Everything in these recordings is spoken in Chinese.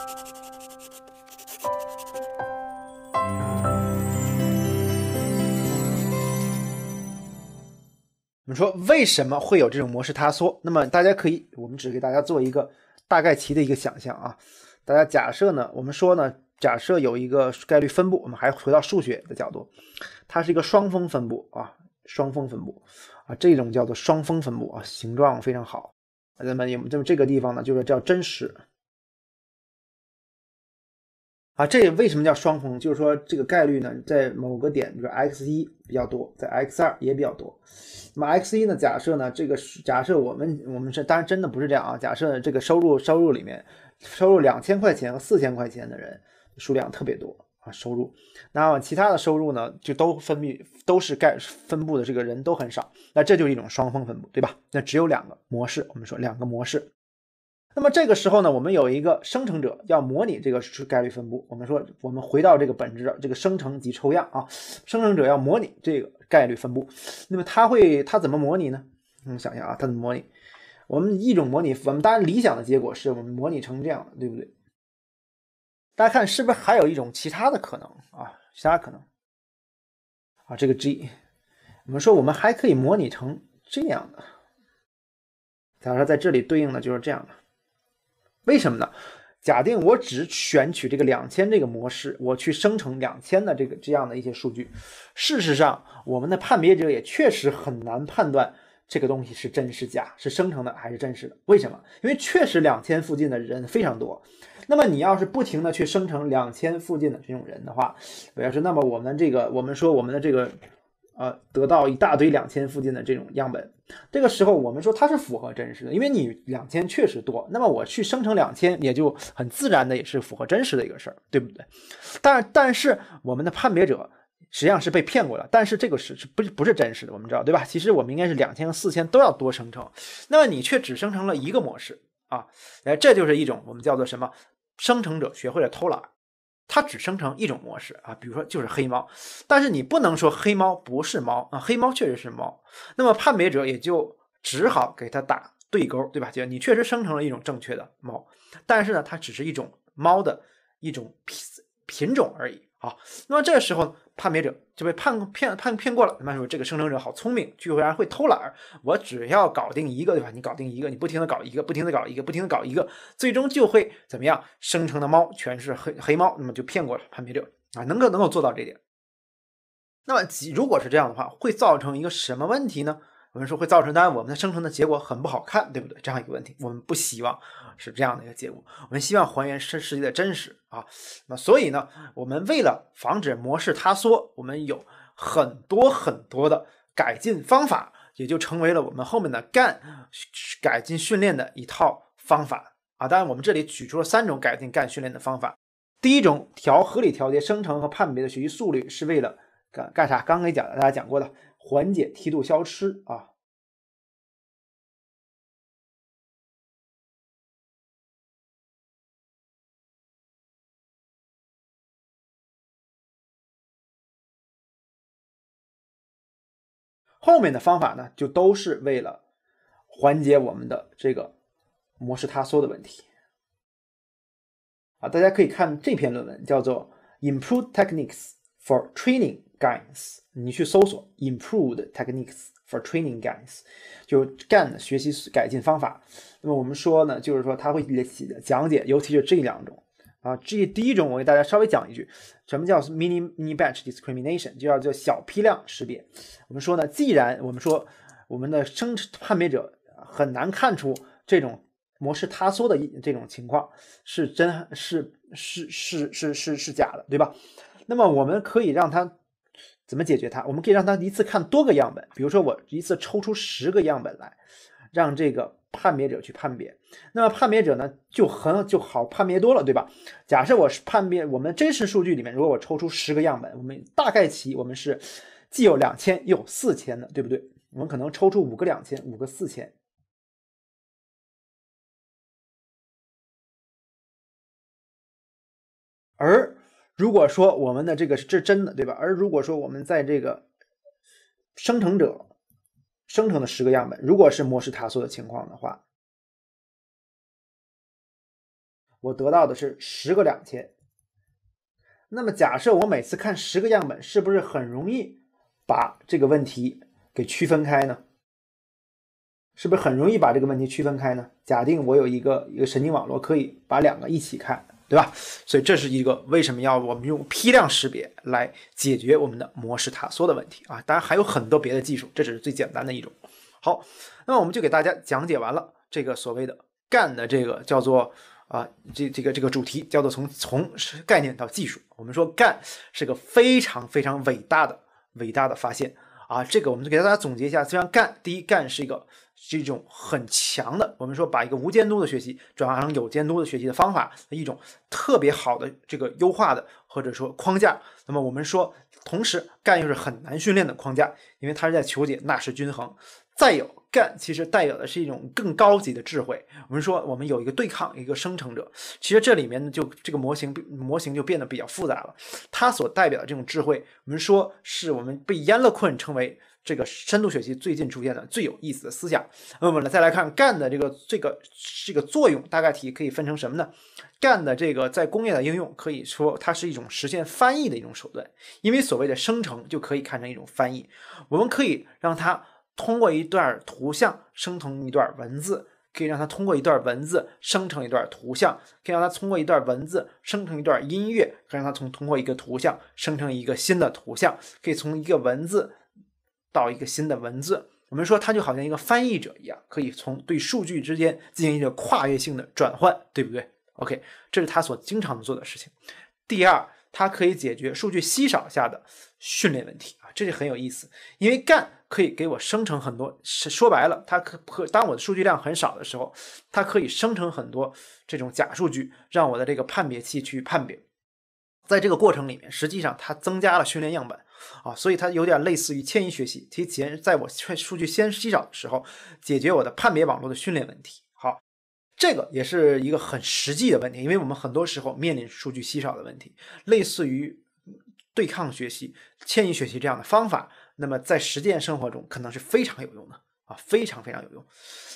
我们说为什么会有这种模式塌缩？那么大家可以，我们只给大家做一个大概其的一个想象啊。大家假设呢，我们说呢，假设有一个概率分布，我们还回到数学的角度，它是一个双峰分布啊，双峰分布啊，这种叫做双峰分布啊，形状非常好。那么有这么这个地方呢，就是叫真实。啊，这为什么叫双峰？就是说这个概率呢，在某个点，比如 x 一比较多，在 x 二也比较多。那么 x 一呢？假设呢，这个假设我们我们是，当然真的不是这样啊。假设这个收入收入里面，收入两千块钱和四千块钱的人数量特别多啊，收入。那么其他的收入呢，就都分泌都是概分布的，这个人都很少。那这就是一种双峰分布，对吧？那只有两个模式，我们说两个模式。那么这个时候呢，我们有一个生成者要模拟这个概率分布。我们说，我们回到这个本质，这个生成及抽样啊，生成者要模拟这个概率分布。那么它会，它怎么模拟呢？我们想一下啊，它怎么模拟？我们一种模拟，我们当然理想的结果是我们模拟成这样的，对不对？大家看是不是还有一种其他的可能啊？其他可能啊，这个 G，我们说我们还可以模拟成这样的。假如说在这里对应的就是这样的。为什么呢？假定我只选取这个两千这个模式，我去生成两千的这个这样的一些数据。事实上，我们的判别者也确实很难判断这个东西是真是假，是生成的还是真实的。为什么？因为确实两千附近的人非常多。那么你要是不停的去生成两千附近的这种人的话，我要是那么我们这个，我们说我们的这个。呃，得到一大堆两千附近的这种样本，这个时候我们说它是符合真实的，因为你两千确实多，那么我去生成两千也就很自然的也是符合真实的一个事儿，对不对？但但是我们的判别者实际上是被骗过的，但是这个是是不不是真实的，我们知道对吧？其实我们应该是两千和四千都要多生成，那么你却只生成了一个模式啊，哎，这就是一种我们叫做什么，生成者学会了偷懒。它只生成一种模式啊，比如说就是黑猫，但是你不能说黑猫不是猫啊，黑猫确实是猫，那么判别者也就只好给它打对勾，对吧？就你确实生成了一种正确的猫，但是呢，它只是一种猫的一种品品种而已啊。那么这时候。判别者就被判骗判骗过了。那么说这个生成者好聪明，居然会偷懒儿。我只要搞定一个，对吧？你搞定一个，你不停的搞一个，不停的搞一个，不停的搞一个，最终就会怎么样？生成的猫全是黑黑猫，那么就骗过了判别者啊！能够能够做到这点。那么，如果是这样的话，会造成一个什么问题呢？我们说会造成，当然我们的生成的结果很不好看，对不对？这样一个问题，我们不希望是这样的一个结果。我们希望还原是世界的真实啊。那所以呢，我们为了防止模式塌缩，我们有很多很多的改进方法，也就成为了我们后面的干改进训练的一套方法啊。当然，我们这里举出了三种改进干训练的方法。第一种调合理调节生成和判别的学习速率，是为了干干啥？刚给讲大家讲过的。缓解梯度消失啊，后面的方法呢，就都是为了缓解我们的这个模式塌缩的问题啊。大家可以看这篇论文，叫做《Improve Techniques for Training》。Gans，你去搜索 Improved techniques for training Gans，就 GAN 学习改进方法。那么我们说呢，就是说它会讲解，尤其是这两种啊。这第一种我给大家稍微讲一句，什么叫 mini mini batch discrimination，就叫做小批量识别。我们说呢，既然我们说我们的生判别者很难看出这种模式塌缩的这种情况是真是是是是是是假的，对吧？那么我们可以让它。怎么解决它？我们可以让它一次看多个样本，比如说我一次抽出十个样本来，让这个判别者去判别。那么判别者呢就很就好判别多了，对吧？假设我是判别我们真实数据里面，如果我抽出十个样本，我们大概齐，我们是既有两千又有四千的，对不对？我们可能抽出五个两千，五个四千，而。如果说我们的这个是这真的，对吧？而如果说我们在这个生成者生成的十个样本，如果是模式塔索的情况的话，我得到的是十个两千。那么假设我每次看十个样本，是不是很容易把这个问题给区分开呢？是不是很容易把这个问题区分开呢？假定我有一个一个神经网络，可以把两个一起看。对吧？所以这是一个为什么要我们用批量识别来解决我们的模式塔缩的问题啊？当然还有很多别的技术，这只是最简单的一种。好，那我们就给大家讲解完了这个所谓的干的这个叫做啊这这个这个主题叫做从从概念到技术。我们说干是个非常非常伟大的伟大的发现啊！这个我们就给大家总结一下，虽然干，第一干是一个。是一种很强的，我们说把一个无监督的学习转化成有监督的学习的方法一种特别好的这个优化的或者说框架。那么我们说，同时概又是很难训练的框架，因为它是在求解纳什均衡。再有。干其实代表的是一种更高级的智慧。我们说我们有一个对抗，一个生成者。其实这里面呢，就这个模型模型就变得比较复杂了。它所代表的这种智慧，我们说是我们被淹了困，称为这个深度学习最近出现的最有意思的思想。那我们再来看干的这个这个这个作用，大概体可以分成什么呢？干的这个在工业的应用，可以说它是一种实现翻译的一种手段，因为所谓的生成就可以看成一种翻译。我们可以让它。通过一段图像生成一段文字，可以让它通过一段文字生成一段图像，可以让它通过一段文字生成一段音乐，可以让它从通过一个图像生成一个新的图像，可以从一个文字到一个新的文字。我们说它就好像一个翻译者一样，可以从对数据之间进行一个跨越性的转换，对不对？OK，这是它所经常做的事情。第二，它可以解决数据稀少下的训练问题啊，这就很有意思，因为干。可以给我生成很多，说白了，它可可当我的数据量很少的时候，它可以生成很多这种假数据，让我的这个判别器去判别。在这个过程里面，实际上它增加了训练样本啊，所以它有点类似于迁移学习。提前在我数据先稀少的时候，解决我的判别网络的训练问题。好，这个也是一个很实际的问题，因为我们很多时候面临数据稀少的问题，类似于对抗学习、迁移学习这样的方法。那么在实践生活中可能是非常有用的啊，非常非常有用。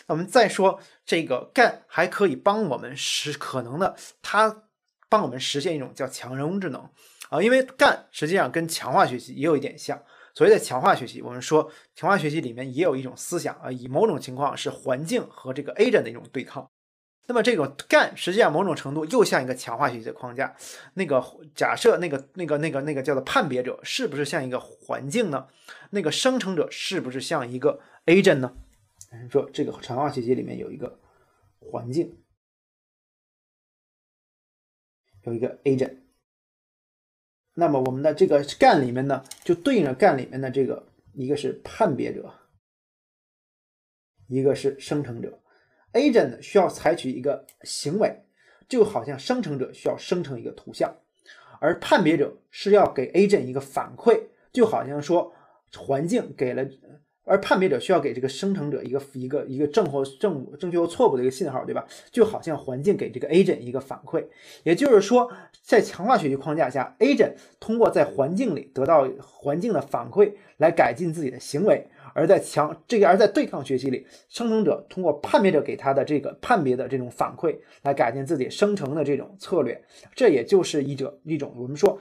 那我们再说这个干还可以帮我们实可能的，它帮我们实现一种叫强人工智能啊，因为干实际上跟强化学习也有一点像。所谓的强化学习，我们说强化学习里面也有一种思想啊，以某种情况是环境和这个 agent 的一种对抗。那么，这个干实际上某种程度又像一个强化学习的框架。那个假设那个那个那个那个叫做判别者，是不是像一个环境呢？那个生成者是不是像一个 agent 呢？说这个强化学习里面有一个环境，有一个 agent。那么我们的这个干里面呢，就对应着干里面的这个一个是判别者，一个是生成者。Agent 需要采取一个行为，就好像生成者需要生成一个图像，而判别者是要给 Agent 一个反馈，就好像说环境给了，而判别者需要给这个生成者一个一个一个正或正正确或错误的一个信号，对吧？就好像环境给这个 Agent 一个反馈，也就是说，在强化学习框架下，Agent 通过在环境里得到环境的反馈来改进自己的行为。而在强这个而在对抗学习里，生成者通过判别者给他的这个判别的这种反馈来改进自己生成的这种策略，这也就是一者一种我们说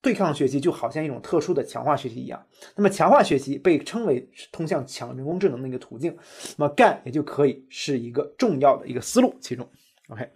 对抗学习就好像一种特殊的强化学习一样。那么强化学习被称为通向强人工智能的一个途径，那么干也就可以是一个重要的一个思路。其中，OK，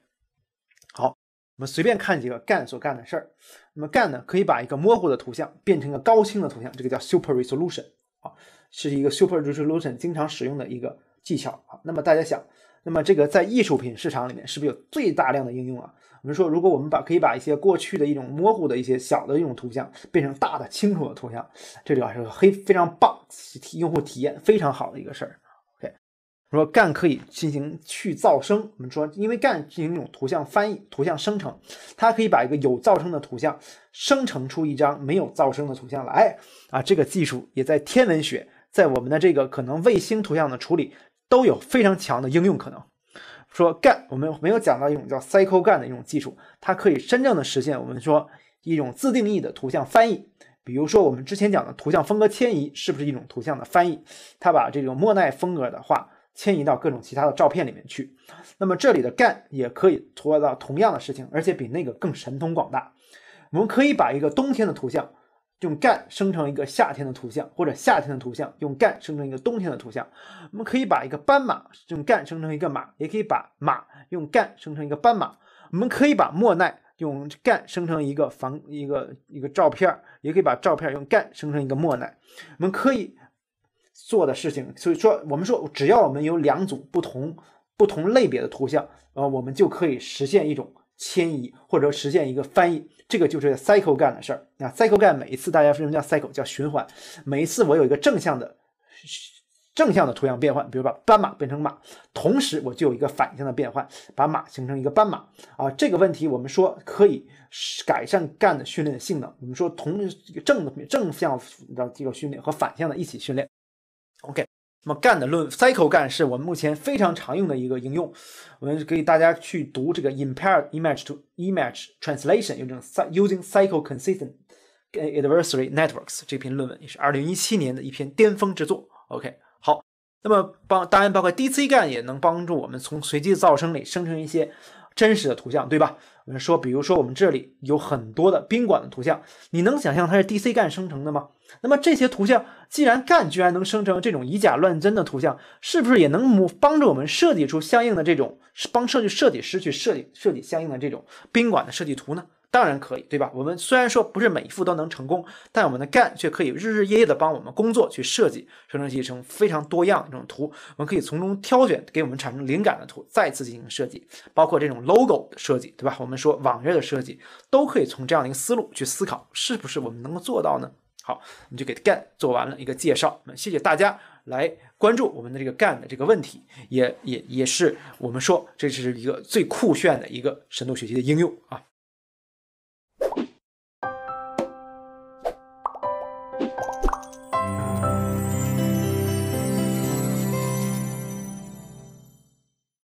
好，我们随便看几个干所干的事儿。那么干呢，可以把一个模糊的图像变成一个高清的图像，这个叫 super resolution 啊。是一个 super resolution 经常使用的一个技巧啊。那么大家想，那么这个在艺术品市场里面是不是有最大量的应用啊？我们说，如果我们把可以把一些过去的一种模糊的一些小的一种图像变成大的清楚的图像，这里啊是个黑非常棒用户体验非常好的一个事儿。OK，说干可以进行去噪声，我们说因为干进行一种图像翻译、图像生成，它可以把一个有噪声的图像生成出一张没有噪声的图像来啊。这个技术也在天文学。在我们的这个可能卫星图像的处理都有非常强的应用可能。说 GAN，我们没有讲到一种叫 CycleGAN 的一种技术，它可以真正的实现我们说一种自定义的图像翻译。比如说我们之前讲的图像风格迁移是不是一种图像的翻译？它把这种莫奈风格的话迁移到各种其他的照片里面去。那么这里的 GAN 也可以做到同样的事情，而且比那个更神通广大。我们可以把一个冬天的图像。用 GAN 生成一个夏天的图像，或者夏天的图像；用 GAN 生成一个冬天的图像。我们可以把一个斑马用 GAN 生成一个马，也可以把马用 GAN 生成一个斑马。我们可以把莫奈用 GAN 生成一个房一个一个照片，也可以把照片用 GAN 生成一个莫奈。我们可以做的事情，所以说我们说，只要我们有两组不同不同类别的图像，呃，我们就可以实现一种。迁移或者实现一个翻译，这个就是 cycle 干的事儿啊。cycle 干每一次大家为什么叫 cycle 叫循环？每一次我有一个正向的正向的图像变换，比如把斑马变成马，同时我就有一个反向的变换，把马形成一个斑马啊。这个问题我们说可以改善干的训练的性能。我们说同正的正向的这个训练和反向的一起训练。OK。那么 GAN 的论 CycleGAN 是我们目前非常常用的一个应用，我们给大家去读这个 i m p a i r e d Image to Image Translation 用这种 using Cycle Consistent Adversary Networks 这篇论文，也是2017年的一篇巅峰之作。OK，好，那么帮当然包括 DCGAN 也能帮助我们从随机的噪声里生成一些。真实的图像对吧？我们说，比如说我们这里有很多的宾馆的图像，你能想象它是 D C 干生成的吗？那么这些图像既然干居然能生成这种以假乱真的图像，是不是也能帮助我们设计出相应的这种，帮设计设计师去设计设计相应的这种宾馆的设计图呢？当然可以，对吧？我们虽然说不是每一副都能成功，但我们的 GAN 却可以日日夜夜地帮我们工作，去设计生成集成非常多样这种图。我们可以从中挑选给我们产生灵感的图，再次进行设计，包括这种 logo 的设计，对吧？我们说网页的设计都可以从这样的一个思路去思考，是不是我们能够做到呢？好，我们就给 GAN 做完了一个介绍。那谢谢大家来关注我们的这个 GAN 的这个问题，也也也是我们说这是一个最酷炫的一个深度学习的应用啊。